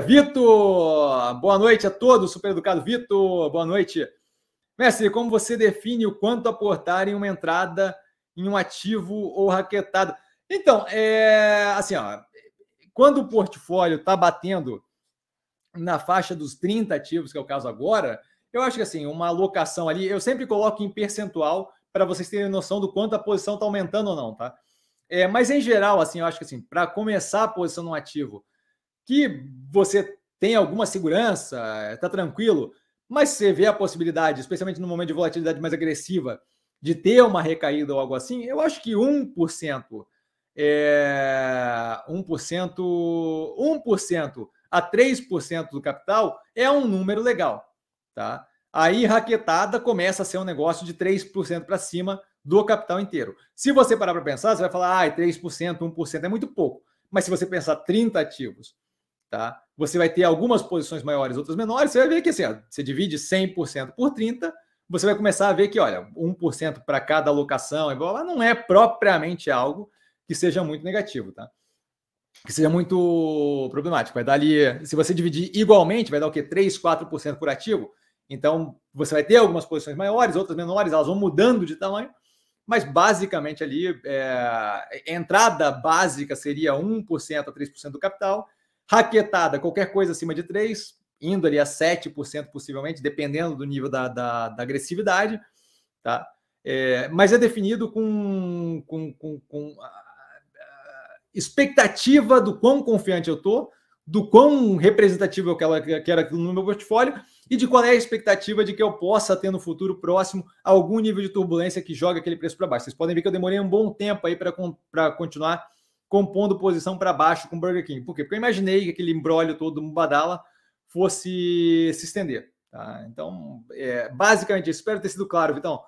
Vitor, boa noite a todos, super educado Vitor, boa noite. Mestre, como você define o quanto aportar em uma entrada em um ativo ou raquetada? Então, é, assim, ó, quando o portfólio está batendo na faixa dos 30 ativos, que é o caso agora, eu acho que assim, uma alocação ali, eu sempre coloco em percentual para vocês terem noção do quanto a posição está aumentando ou não, tá? É, mas em geral, assim, eu acho que assim, para começar a posição num ativo, que você tem alguma segurança, está tranquilo, mas você vê a possibilidade, especialmente no momento de volatilidade mais agressiva, de ter uma recaída ou algo assim, eu acho que 1%, é, 1%, 1% a 3% do capital é um número legal. Tá? Aí raquetada começa a ser um negócio de 3% para cima do capital inteiro. Se você parar para pensar, você vai falar, ah, 3%, 1% é muito pouco. Mas se você pensar 30 ativos, Tá? Você vai ter algumas posições maiores, outras menores. Você vai ver que assim, ó, você divide 100% por 30%, você vai começar a ver que, olha, 1% para cada alocação e não é propriamente algo que seja muito negativo, tá? Que seja muito problemático. Vai dar ali, se você dividir igualmente, vai dar o quê? 3, 4% por ativo. Então, você vai ter algumas posições maiores, outras menores, elas vão mudando de tamanho, mas basicamente ali, é, entrada básica seria 1% a 3% do capital, Raquetada, qualquer coisa acima de 3, indo ali a 7% possivelmente, dependendo do nível da, da, da agressividade, tá? É, mas é definido com, com, com, com a, expectativa do quão confiante eu estou, do quão representativo eu quero, quero aquilo no meu portfólio e de qual é a expectativa de que eu possa ter no futuro próximo algum nível de turbulência que joga aquele preço para baixo. Vocês podem ver que eu demorei um bom tempo aí para continuar compondo posição para baixo com o Burger King. Por quê? Porque eu imaginei que aquele embrólio todo do Mubadala fosse se estender. Tá? Então, é, basicamente, espero ter sido claro, Vitão.